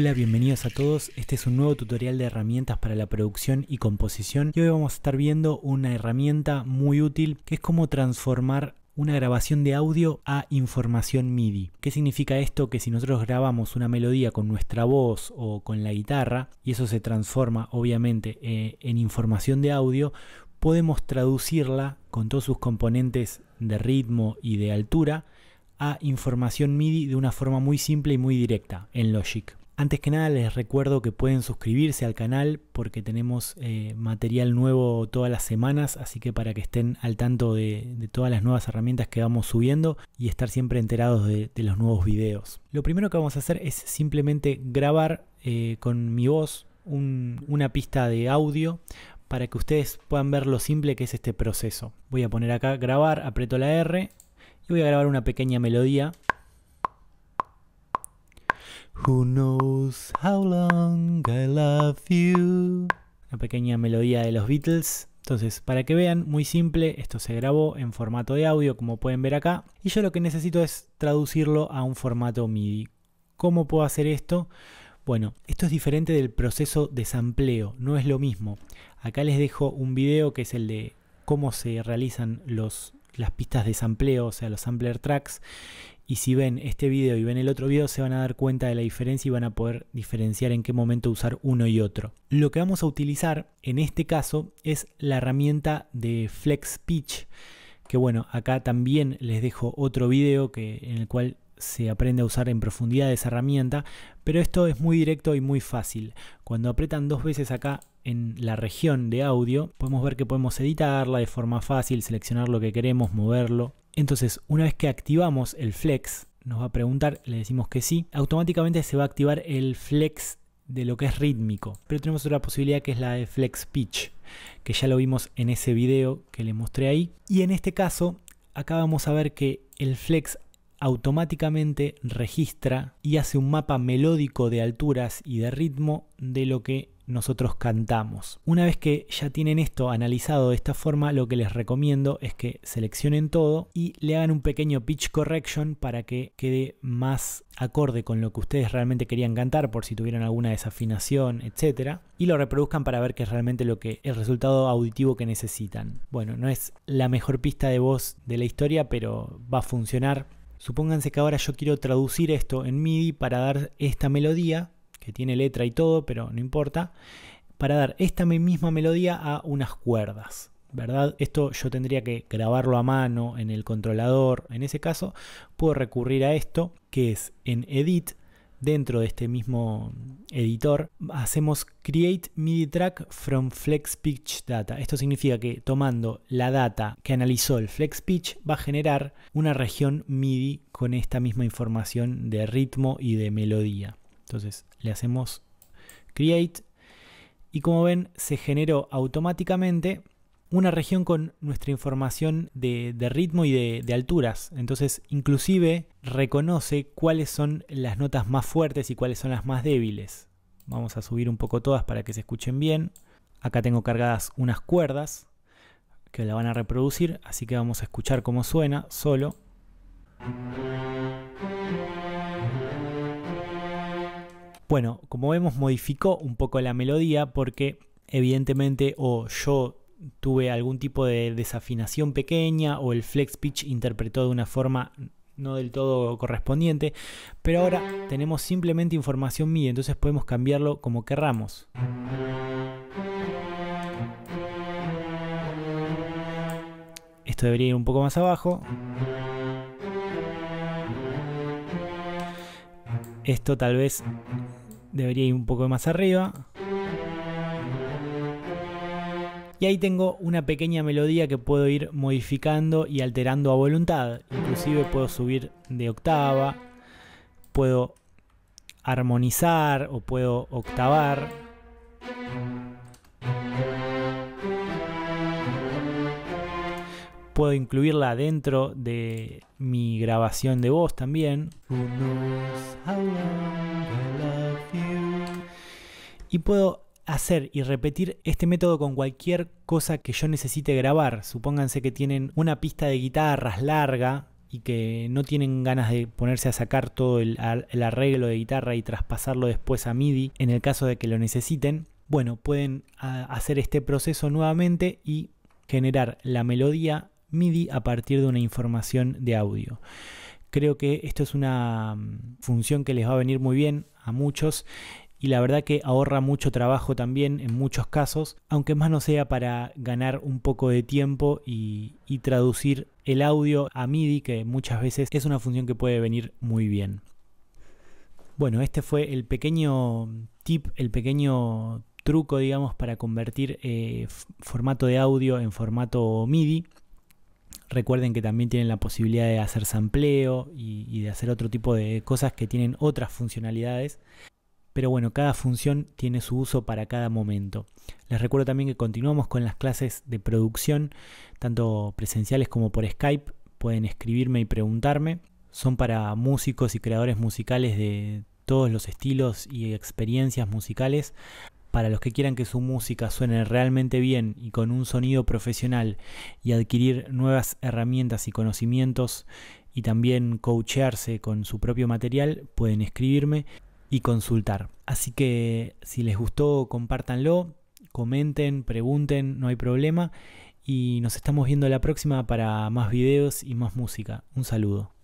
Hola, bienvenidos a todos. Este es un nuevo tutorial de herramientas para la producción y composición y hoy vamos a estar viendo una herramienta muy útil que es cómo transformar una grabación de audio a información MIDI. ¿Qué significa esto? Que si nosotros grabamos una melodía con nuestra voz o con la guitarra y eso se transforma obviamente eh, en información de audio, podemos traducirla con todos sus componentes de ritmo y de altura a información MIDI de una forma muy simple y muy directa en Logic. Antes que nada les recuerdo que pueden suscribirse al canal porque tenemos eh, material nuevo todas las semanas, así que para que estén al tanto de, todas las nuevas herramientas que vamos subiendo y estar siempre enterados de, los nuevos videos. Lo primero que vamos a hacer es simplemente grabar eh, con mi voz una pista de audio para que ustedes puedan ver lo simple que es este proceso. Voy a poner acá grabar, aprieto la R y voy a grabar una pequeña melodía Who knows how long I love you. Una pequeña melodía de los Beatles. Entonces, para que vean, muy simple, esto se grabó en formato de audio, como pueden ver acá. Y yo lo que necesito es traducirlo a un formato MIDI. ¿Cómo puedo hacer esto? Bueno, esto es diferente del proceso de sampleo, no es lo mismo. Acá les dejo un video que es el de cómo se realizan los las pistas de sampleo, o sea, los sampler tracks. Y si ven este video y ven el otro video, se van a dar cuenta de la diferencia y van a poder diferenciar en qué momento usar uno y otro. Lo que vamos a utilizar en este caso es la herramienta de Flex Pitch, que bueno, acá también les dejo otro video que, en el cual se aprende a usar en profundidad esa herramienta, pero esto es muy directo y muy fácil. Cuando apretan dos veces acá en la región de audio, podemos ver que podemos editarla de forma fácil, seleccionar lo que queremos, moverlo. Entonces, una vez que activamos el flex, nos va a preguntar, le decimos que sí, automáticamente se va a activar el flex de lo que es rítmico. Pero tenemos otra posibilidad que es la de flex pitch, que ya lo vimos en ese video que le mostré ahí. Y en este caso, acá vamos a ver que el flex automáticamente registra y hace un mapa melódico de alturas y de ritmo de lo que nosotros cantamos. Una vez que ya tienen esto analizado de esta forma, lo que les recomiendo es que seleccionen todo y le hagan un pequeño pitch correction para que quede más acorde con lo que ustedes realmente querían cantar por si tuvieron alguna desafinación, etc. Y lo reproduzcan para ver que es realmente lo que el resultado auditivo que necesitan. Bueno, no es la mejor pista de voz de la historia, pero va a funcionar. Supónganse que ahora yo quiero traducir esto en MIDI para dar esta melodía que tiene letra y todo, pero no importa, para dar esta misma melodía a unas cuerdas. ¿Verdad? Esto yo tendría que grabarlo a mano en el controlador. En ese caso, puedo recurrir a esto, que es en Edit, dentro de este mismo editor, hacemos Create MIDI Track from Flex Pitch Data. Esto significa que tomando la data que analizó el Flex Pitch va a generar una región MIDI con esta misma información de ritmo y de melodía. Entonces le hacemos create y como ven se generó automáticamente una región con nuestra información de, ritmo y de, de, alturas. Entonces, inclusive reconoce cuáles son las notas más fuertes y cuáles son las más débiles. Vamos a subir un poco todas para que se escuchen bien. Acá tengo cargadas unas cuerdas que la van a reproducir, así que vamos a escuchar cómo suena solo. Bueno, como vemos modificó un poco la melodía porque evidentemente o yo tuve algún tipo de desafinación pequeña o el flex pitch interpretó de una forma no del todo correspondiente, pero ahora tenemos simplemente información MIDI, entonces podemos cambiarlo como querramos. Esto debería ir un poco más abajo. Esto tal vez debería ir un poco más arriba. Y ahí tengo una pequeña melodía que puedo ir modificando y alterando a voluntad. Inclusive puedo subir de octava, puedo armonizar o puedo octavar. Puedo incluirla dentro de mi grabación de voz también y puedo hacer y repetir este método con cualquier cosa que yo necesite grabar. Supónganse que tienen una pista de guitarras larga y que no tienen ganas de ponerse a sacar todo el, arreglo de guitarra y traspasarlo después a MIDI en el caso de que lo necesiten. Bueno, pueden ah, hacer este proceso nuevamente y generar la melodía MIDI a partir de una información de audio. Creo que esto es una mm, función que les va a venir muy bien a muchos y la verdad que ahorra mucho trabajo también en muchos casos, aunque más no sea para ganar un poco de tiempo y, traducir el audio a MIDI, que muchas veces es una función que puede venir muy bien. Bueno, este fue el pequeño tip, el pequeño truco, digamos, para convertir eh, formato de audio en formato MIDI. Recuerden que también tienen la posibilidad de hacer sampleo y, de hacer otro tipo de cosas que tienen otras funcionalidades pero bueno, cada función tiene su uso para cada momento. Les recuerdo también que continuamos con las clases de producción, tanto presenciales como por Skype. Pueden escribirme y preguntarme. Son para músicos y creadores musicales de todos los estilos y experiencias musicales. Para los que quieran que su música suene realmente bien y con un sonido profesional y adquirir nuevas herramientas y conocimientos y también coachearse con su propio material, pueden escribirme y consultar. Así que si les gustó, compártanlo, comenten, pregunten, no hay problema. Y nos estamos viendo la próxima para más videos y más música. Un saludo.